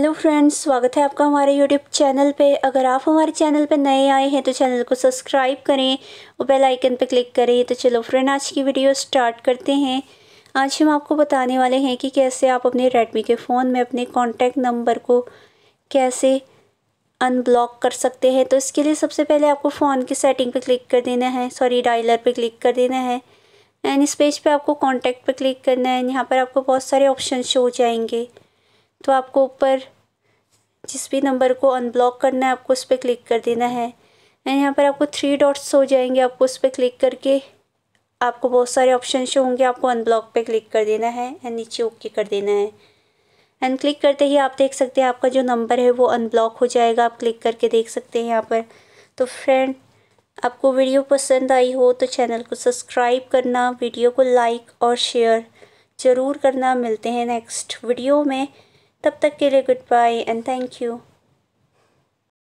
hello friends स्वागत है आपका हमारे यूट्यूब चैनल पे अगर आप हमारे चैनल पे नए आए हैं तो चैनल को सब्सक्राइब करें और बेल आइकन पे क्लिक करें तो चलो फ्रेंड आज की वीडियो स्टार्ट करते हैं आज हम आपको बताने वाले हैं कि कैसे आप अपने रेडमी के फ़ोन में अपने कॉन्टैक्ट नंबर को कैसे अनब्लॉक कर सकते हैं तो इसके लिए सबसे पहले आपको फ़ोन की सेटिंग पर क्लिक कर देना है सॉरी डायलर पर क्लिक कर देना है एंड इस पेज पर आपको कॉन्टैक्ट पर क्लिक करना है यहाँ पर आपको बहुत सारे ऑप्शन शो हो जाएंगे तो आपको ऊपर जिस भी नंबर को अनब्लॉक करना है आपको उस पर क्लिक कर देना है एंड यहाँ पर आपको थ्री डॉट्स हो जाएंगे आपको उस पर क्लिक करके आपको बहुत सारे ऑप्शन शो होंगे आपको अनब्लॉक पे क्लिक कर देना है एंड नीचे ओके कर देना है एंड क्लिक करते ही आप देख सकते हैं आपका जो नंबर है वो अनब्लॉक हो जाएगा आप क्लिक करके देख सकते हैं यहाँ पर तो फ्रेंड आपको वीडियो पसंद आई हो तो चैनल को सब्सक्राइब करना वीडियो को लाइक और शेयर ज़रूर करना मिलते हैं नेक्स्ट वीडियो में तब तक के लिए good bye and thank you